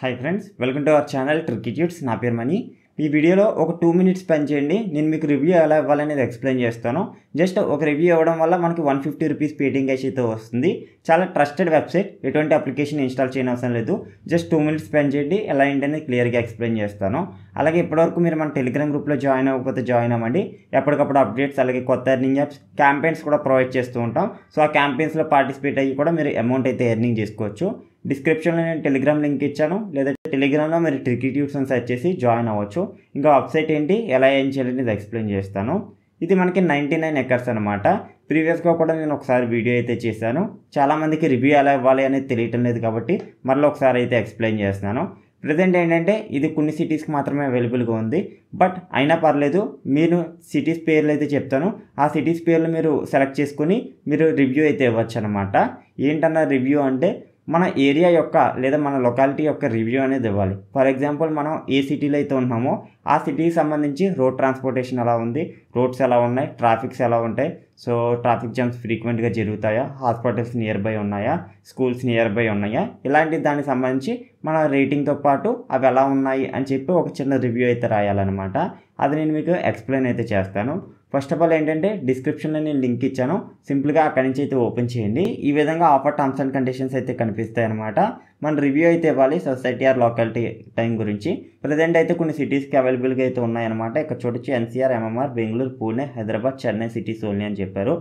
Hi friends welcome to our channel ట్రికిట్యూట్స్ నా పేరు మనీ ఈ వీడియోలో ఒక టూ మినిట్స్ స్పెండ్ చేయండి నేను మీకు రివ్యూ ఎలా ఇవ్వాలనేది ఎక్స్ప్లెయిన్ చేస్తాను జస్ట్ ఒక రివ్యూ ఇవ్వడం వల్ల మనకి one fifty rupees Paytm cash అయితే వస్తుంది చాలా ట్రస్టెడ్ వెబ్సైట్ ఎటువంటి అప్లికేషన్ ఇన్స్టాల్ చేయని అవసరం లేదు జస్ట్ టూ మినిట్స్ స్పెండ్ చేయండి ఎలా ఏంటనేది క్లియర్గా ఎక్స్ప్లెయిన్ చేస్తాను అలాగే ఇప్పటివరకు మీరు మన టెలిగ్రామ్ గ్రూప్లో జాయిన్ అవ్వకపోతే జాయిన్ అవ్వండి ఎప్పటికప్పుడు అప్డేట్స్ అలాగే కొత్త ఎర్నింగ్ యాప్స్ క్యాంపెయిన్స్ కూడా ప్రొవైడ్ చేస్తూ ఉంటాం సో ఆ క్యాంపెయిన్స్లో పార్టిసిపేట్ అయ్యి కూడా మీరు అమౌంట్ అయితే ఎర్నింగ్ చేసుకోవచ్చు డిస్క్రిప్షన్లో నేను టెలిగ్రామ్ లింక్ ఇచ్చాను లేదా టెలిగ్రామ్లో మీరు ట్యూషన్ సెర్చ్ చేసి జాయిన్ అవ్వచ్చు ఇంకా వెబ్సైట్ ఏంటి ఎలా ఏం అనేది ఎక్స్ప్లెయిన్ చేస్తాను ఇది మనకి నైంటీ నైన్ ఎకర్స్ అనమాట ప్రీవియస్గా కూడా నేను ఒకసారి వీడియో అయితే చేశాను చాలామందికి రివ్యూ ఎలా ఇవ్వాలి అనేది తెలియటం లేదు కాబట్టి మరలా ఒకసారి అయితే ఎక్స్ప్లెయిన్ చేస్తున్నాను ప్రజెంట్ ఏంటంటే ఇది కొన్ని సిటీస్కి మాత్రమే అవైలబుల్గా ఉంది బట్ అయినా పర్లేదు మీరు సిటీస్ పేర్లు అయితే చెప్తాను ఆ సిటీస్ పేర్లు మీరు సెలెక్ట్ చేసుకుని మీరు రివ్యూ అయితే ఇవ్వచ్చు అనమాట ఏంటన్న రివ్యూ అంటే మన ఏరియా యొక్క లేదా మన లొకాలిటీ యొక్క రివ్యూ అనేది ఇవ్వాలి ఫర్ ఎగ్జాంపుల్ మనం ఏ సిటీలో అయితే ఉన్నామో ఆ సిటీకి సంబంధించి రోడ్ ట్రాన్స్పోర్టేషన్ ఎలా ఉంది రోడ్స్ ఎలా ఉన్నాయి ట్రాఫిక్స్ ఎలా ఉంటాయి సో ట్రాఫిక్ జామ్స్ ఫ్రీక్వెంట్గా జరుగుతాయా హాస్పిటల్స్ నియర్ బై ఉన్నాయా స్కూల్స్ నియర్ బై ఉన్నాయా ఇలాంటి దానికి సంబంధించి మన రేటింగ్తో పాటు అవి ఎలా ఉన్నాయి అని చెప్పి ఒక చిన్న రివ్యూ అయితే రాయాలన్నమాట అది నేను మీకు ఎక్స్ప్లెయిన్ అయితే చేస్తాను ఫస్ట్ ఆఫ్ ఆల్ ఏంటంటే డిస్క్రిప్షన్లో నేను లింక్ ఇచ్చాను సింపుల్గా అక్కడి నుంచి అయితే ఓపెన్ చేయండి ఈ విధంగా ఆఫర్ టర్మ్స్ అండ్ కండిషన్స్ అయితే కనిపిస్తాయి అనమాట మన రివ్యూ అయితే ఇవ్వాలి సొసైటీ ఆర్ లోకాలిటీ టైం గురించి ప్రజెంట్ అయితే కొన్ని సిటీస్కి అవైలబుల్గా అయితే ఉన్నాయన్నమాట ఇక్కడ చూడొచ్చు NCR MMR Bengaluru Pune Hyderabad Chennai cities only అని చెప్పారు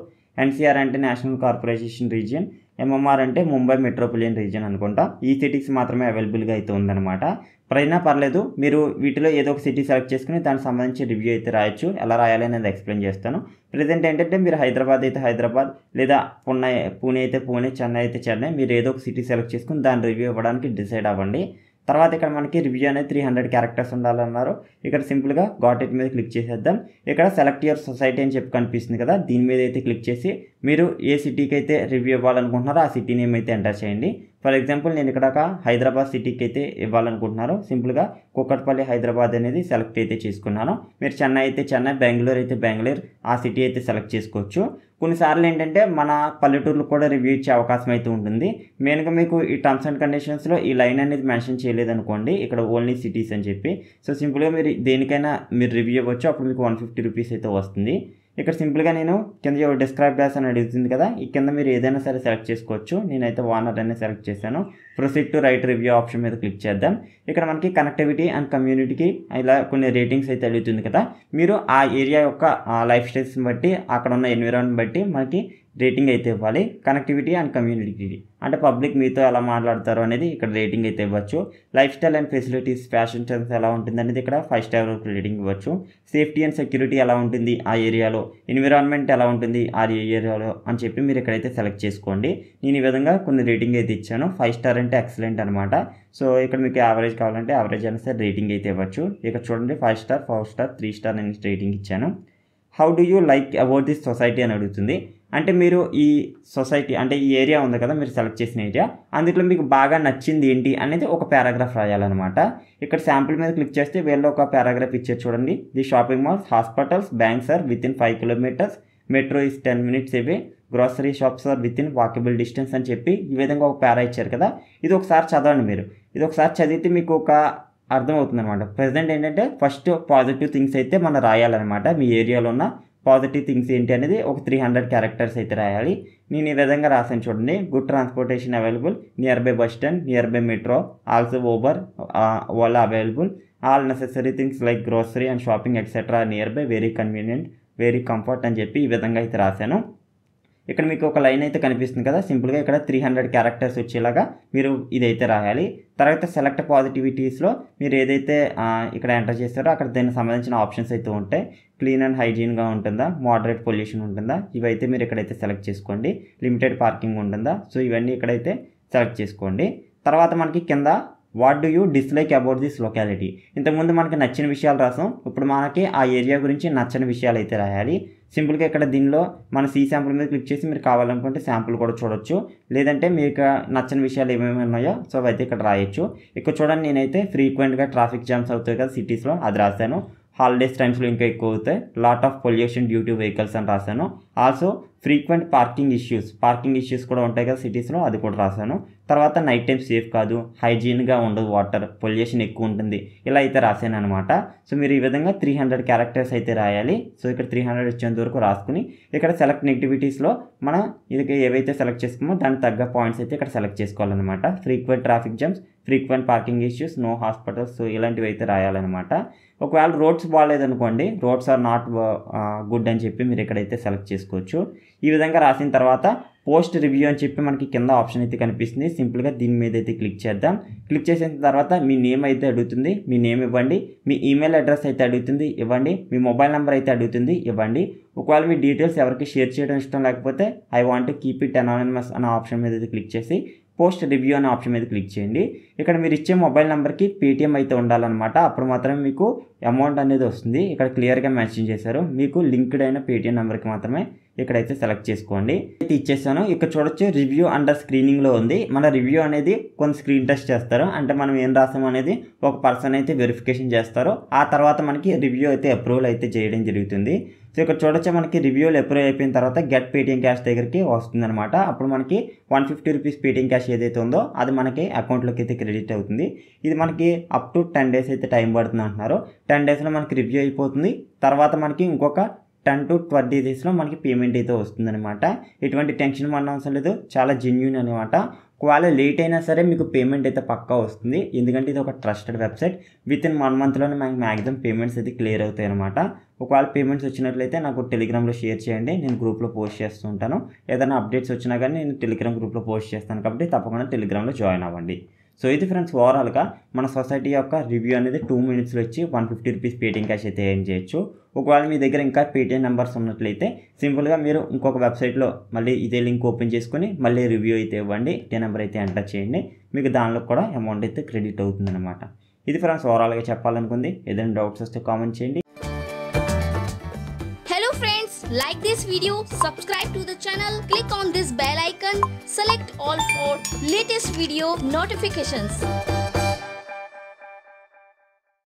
ఎన్సీఆర్ అంటే నేషనల్ కార్పొరేషన్ రీజియన్ ఎంఎంఆర్ అంటే ముంబై మెట్రోపాలియన్ రీజియన్ అనుకుంటా ఈ సిటీస్ మాత్రమే అవైలబుల్గా అయితే ఉందన్నమాట ఎప్పుడైనా పర్లేదు మీరు వీటిలో ఏదో ఒక సిటీ సెలెక్ట్ చేసుకుని దానికి సంబంధించి రివ్యూ అయితే రాయొచ్చు ఎలా రాయాలి అనేది ఎక్స్ప్లెయిన్ చేస్తాను ప్రజెంట్ ఏంటంటే మీరు హైదరాబాద్ అయితే హైదరాబాద్ లేదా పుణె పూణే అయితే పూణే చెన్నై అయితే చెన్నై మీరు ఏదో ఒక సిటీ సెలెక్ట్ చేసుకుని దాని రివ్యూ ఇవ్వడానికి డిసైడ్ అవ్వండి తర్వాత ఇక్కడ మనకి రివ్యూ అనేది త్రీ హండ్రెడ్ క్యారెక్టర్స్ ఉండాలన్నారు ఇక్కడ సింపుల్గా గాట్ ఇట్ మీద క్లిక్ చేసేద్దాం ఇక్కడ సెలెక్ట్ యువర్ సొసైటీ అని చెప్పి కనిపిస్తుంది కదా దీని మీద అయితే క్లిక్ చేసి మీరు ఏ సిటీకి అయితే రివ్యూ ఇవ్వాలనుకుంటున్నారో ఆ సిటీ నేమ్ అయితే ఎంటర్ చేయండి ఫర్ ఎగ్జాంపుల్ నేను ఇక్కడ హైదరాబాద్ సిటీకి అయితే ఇవ్వాలనుకుంటున్నారు సింపుల్గా కుక్కట్పల్లి హైదరాబాద్ అనేది సెలెక్ట్ అయితే చేసుకున్నాను మీరు చెన్నై అయితే చెన్నై బెంగళూరు అయితే బెంగళూరు ఆ సిటీ అయితే సెలెక్ట్ చేసుకోవచ్చు కొన్నిసార్లు ఏంటంటే మన పల్లెటూర్లు కూడా రివ్యూ ఇచ్చే అవకాశం అయితే ఉంటుంది మెయిన్గా మీకు ఈ టర్మ్స్ అండ్ కండిషన్స్లో ఈ లైన్ అనేది మెన్షన్ చేయలేదనుకోండి ఇక్కడ ఓన్లీ సిటీస్ అని చెప్పి సో సింపుల్గా మీరు దేనికైనా మీరు రివ్యూ ఇవ్వచ్చు అప్పుడు మీకు వన్ ఫిఫ్టీ రూపీస్ అయితే వస్తుంది ఇక్కడ సింపుల్గా నేను కింద డిస్క్రైబ్ డాస్ అని అడుగుతుంది కదా ఈ కింద మీరు ఏదైనా సరే సెలెక్ట్ చేసుకోవచ్చు నేనైతే వానర్ అనే సెలెక్ట్ చేశాను proceed to write review option మీద క్లిక్ చేద్దాం ఇక్కడ మనకి కనెక్టివిటీ అండ్ కమ్యూనిటీకి ఇలా కొన్ని రేటింగ్స్ అయితే అడుగుతుంది కదా మీరు ఆ ఏరియా యొక్క లైఫ్ స్టైల్స్ని బట్టి అక్కడ ఉన్న ఎన్విరాన్మెంట్ బట్టి మనకి రేటింగ్ అయితే ఇవ్వాలి కనెక్టివిటీ అండ్ కమ్యూనిటీ అంటే పబ్లిక్ మీతో ఎలా మాట్లాడతారు అనేది ఇక్కడ రేటింగ్ అయితే ఇవ్వచ్చు lifestyle and facilities fashion sense ఎలా ఉంటుంది అనేది ఇక్కడ ఫైవ్ స్టార్ రేటింగ్ ఇవ్వచ్చు సేఫ్టీ అండ్ సెక్యూరిటీ ఎలా ఉంటుంది ఆ ఏరియాలో ఎన్విరాన్మెంట్ ఎలా ఉంటుంది ఆ ఏరియాలో అని చెప్పి మీరు ఇక్కడైతే సెలెక్ట్ చేసుకోండి నేను ఈ విధంగా కొన్ని రేటింగ్ అయితే ఇచ్చాను ఫైవ్ స్టార్ అంటే ఎక్సలెంట్ అనమాట సో ఇక్కడ మీకు యావరేజ్ కావాలంటే యావరేజ్ అయినా సరే రేటింగ్ అయితే ఇవ్వచ్చు ఇక్కడ చూడండి five star four star three star అనేసి రేటింగ్ ఇచ్చాను how do you like about this society అని అడుగుతుంది అంటే మీరు ఈ సొసైటీ అంటే ఈ ఏరియా ఉంది కదా మీరు సెలెక్ట్ చేసిన ఏరియా అందులో మీకు బాగా నచ్చింది ఏంటి అనేది ఒక పారాగ్రాఫ్ రాయాలన్నమాట ఇక్కడ శాంపుల్ మీద క్లిక్ చేస్తే వీళ్ళు ఒక పారాగ్రాఫ్ ఇచ్చారు చూడండి the shopping malls hospitals banks are within five kilometres metro is ten minutes ఇవి grocery shops are within walkable distance అని చెప్పి ఈ విధంగా ఒక పేరా ఇచ్చారు కదా ఇది ఒకసారి చదవండి మీరు ఇది ఒకసారి చదివితే మీకు ఒక అర్థమవుతుంది అనమాట ప్రజెంట్ ఏంటంటే ఫస్ట్ పాజిటివ్ థింగ్స్ అయితే మనం రాయాలన్నమాట మీ ఏరియాలో ఉన్న పాజిటివ్ థింగ్స్ ఏంటి అనేది ఒక త్రీ హండ్రెడ్ క్యారెక్టర్స్ అయితే రాయాలి నేను ఈ విధంగా రాసాను చూడండి good transportation available nearby bus stand nearby metro also Uber Ola available all necessary things like grocery and shopping etcetera nearby very convenient very comfort అని చెప్పి ఈ విధంగా అయితే రాశాను ఇక్కడ మీకు ఒక లైన్ అయితే కనిపిస్తుంది కదా సింపుల్గా ఇక్కడ త్రీ హండ్రెడ్ క్యారెక్టర్స్ వచ్చేలాగా మీరు ఇదైతే రాయాలి తర్వాత సెలెక్ట్ పాజిటివిటీస్లో మీరు ఏదైతే ఇక్కడ ఎంటర్ చేస్తారో అక్కడ దానికి సంబంధించిన ఆప్షన్స్ అయితే ఉంటాయి క్లీన్ అండ్ హైజీన్గా ఉంటుందా మోడరేట్ పొల్యూషన్ ఉంటుందా ఇవైతే మీరు ఇక్కడైతే సెలెక్ట్ చేసుకోండి లిమిటెడ్ పార్కింగ్ ఉంటుందా సో ఇవన్నీ ఇక్కడైతే సెలెక్ట్ చేసుకోండి తర్వాత మనకి కింద what do you dislike about this locality ఇంతకుముందు మనకి నచ్చిన విషయాలు రాసాం ఇప్పుడు మనకి ఆ ఏరియా గురించి నచ్చని విషయాలు అయితే రాయాలి సింపుల్గా ఇక్కడ దీనిలో మన సీ శాంపుల్ మీద క్లిక్ చేసి మీరు కావాలనుకుంటే శాంపుల్ కూడా చూడొచ్చు లేదంటే మీకు నచ్చని విషయాలు ఏమేమి ఉన్నాయో సో అయితే ఇక్కడ రాయొచ్చు ఇక్కడ చూడండి నేనైతే ఫ్రీక్వెంట్గా ట్రాఫిక్ జామ్స్ అవుతాయి కదా సిటీస్లో అది రాశాను హాలిడేస్ టైమ్స్లో ఇంకా ఎక్కువ అవుతాయి lot of pollution due to vehicles అని రాశాను also frequent parking issues parking issues కూడా ఉంటాయి కదా సిటీస్లో అది కూడా రాశాను తర్వాత నైట్ టైం సేఫ్ కాదు హైజీన్గా ఉండదు వాటర్ పొల్యూషన్ ఎక్కువ ఉంటుంది ఇలా అయితే రాశాను అనమాట సో మీరు ఈ విధంగా త్రీ హండ్రెడ్ క్యారెక్టర్స్ అయితే రాయాలి సో ఇక్కడ త్రీ హండ్రెడ్ వచ్చేంత వరకు రాసుకుని ఇక్కడ సెలెక్ట్ నెగిటివిటీస్లో మనం ఇది ఏవైతే సెలెక్ట్ చేసుకోమో దానికి తగ్గ పాయింట్స్ అయితే ఇక్కడ సెలెక్ట్ చేసుకోవాలన్నమాట frequent traffic jams frequent parking issues no hospitals so ఇలాంటివి అయితే రాయాలన్నమాట ఒకవేళ రోడ్స్ బాగాలేదనుకోండి రోడ్స్ ఆర్ నాట్ గుడ్ అని చెప్పి మీరు ఇక్కడైతే సెలెక్ట్ చేసుకోవచ్చు ఈ విధంగా రాసిన తర్వాత పోస్ట్ రివ్యూ అని చెప్పి మనకి కింద ఆప్షన్ అయితే కనిపిస్తుంది సింపుల్గా దీని మీద అయితే క్లిక్ చేద్దాం క్లిక్ చేసిన తర్వాత మీ నేమ్ అయితే అడుగుతుంది మీ నేమ్ ఇవ్వండి మీ ఈమెయిల్ అడ్రస్ అయితే అడుగుతుంది ఇవ్వండి మీ మొబైల్ నెంబర్ అయితే అడుగుతుంది ఇవ్వండి ఒకవేళ మీ డీటెయిల్స్ ఎవరికి షేర్ చేయడం ఇష్టం లేకపోతే I want keep it anonymous అనే ఆప్షన్ మీద అయితే క్లిక్ చేసి పోస్ట్ రివ్యూ అనే ఆప్షన్ మీద క్లిక్ చేయండి ఇక్కడ మీరు ఇచ్చే మొబైల్ నెంబర్కి పేటీఎం అయితే ఉండాలన్నమాట అప్పుడు మాత్రమే మీకు అమౌంట్ అనేది వస్తుంది ఇక్కడ క్లియర్గా మెన్షన్ చేశారు మీకు లింక్డ్ అయిన పేటీఎం నెంబర్కి మాత్రమే ఇక్కడైతే సెలెక్ట్ చేసుకోండి అయితే ఇచ్చేసాను ఇక్కడ చూడొచ్చు రివ్యూ అండర్ స్క్రీనింగ్లో ఉంది మన రివ్యూ అనేది కొన్ని స్క్రీన్ టెస్ట్ చేస్తారు అంటే మనం ఏం రాసాం అనేది ఒక పర్సన్ అయితే వెరిఫికేషన్ చేస్తారు ఆ తర్వాత మనకి రివ్యూ అయితే అప్రూవల్ అయితే చేయడం జరుగుతుంది సో ఇక్కడ చూడొచ్చు మనకి రివ్యూలు అప్రూవ్ అయిపోయిన తర్వాత గెట్ పేటీఎం క్యాష్ దగ్గరికి వస్తుందన్నమాట అప్పుడు మనకి one fifty rupees Paytm cash ఏదైతే ఉందో అది మనకి అకౌంట్లోకి అయితే క్రెడిట్ అవుతుంది ఇది మనకి అప్ టు టెన్ డేస్ అయితే టైం పడుతుంది అంటున్నారు టెన్ డేస్లో మనకి రివ్యూ అయిపోతుంది తర్వాత మనకి ఇంకొక టెన్ టు ట్వంటీ డేస్లో మనకి పేమెంట్ అయితే వస్తుందనమాట ఎటువంటి టెన్షన్ మన అవసరం లేదు చాలా జెన్యున్ అనమాట ఒకవేళ లేట్ అయినా సరే మీకు పేమెంట్ అయితే పక్కా వస్తుంది ఎందుకంటే ఇది ఒక trusted website within one మంత్లోనే మనకి మ్యాక్సిమం పేమెంట్స్ అయితే క్లియర్ అవుతాయి అనమాట ఒకవేళ పేమెంట్స్ వచ్చినట్లయితే నాకు టెలిగ్రామ్లో షేర్ చేయండి నేను గ్రూప్లో పోస్ట్ చేస్తుంటాను ఏదైనా అప్డేట్స్ వచ్చినా కానీ నేను టెలిగ్రామ్ గ్రూప్లో పోస్ట్ చేస్తాను కాబట్టి తప్పకుండా టెలిగ్రామ్లో జాయిన్ అవ్వండి సో ఇది ఫ్రెండ్స్ ఓవరాల్గా మన సొసైటీ యొక్క రివ్యూ అనేది టూ మినిట్స్లో వచ్చి one fifty rupees Paytm cash అయితే ఏం చేయొచ్చు ఒకవేళ మీ దగ్గర ఇంకా పేటీఎం నెంబర్స్ ఉన్నట్లయితే సింపుల్గా మీరు ఇంకొక వెబ్సైట్లో మళ్ళీ ఇదే లింక్ ఓపెన్ చేసుకుని మళ్ళీ రివ్యూ అయితే ఇవ్వండి ఇదే నెంబర్ అయితే ఎంటర్ చేయండి మీకు దానిలో కూడా అమౌంట్ అయితే క్రెడిట్ అవుతుందన్నమాట ఇది ఫ్రెండ్స్ ఓవరాల్గా చెప్పాలనుకుంది ఏదైనా డౌట్స్ వస్తే కామెంట్ చేయండి Like this video, subscribe to the channel, click on this bell icon, select all for latest video notifications.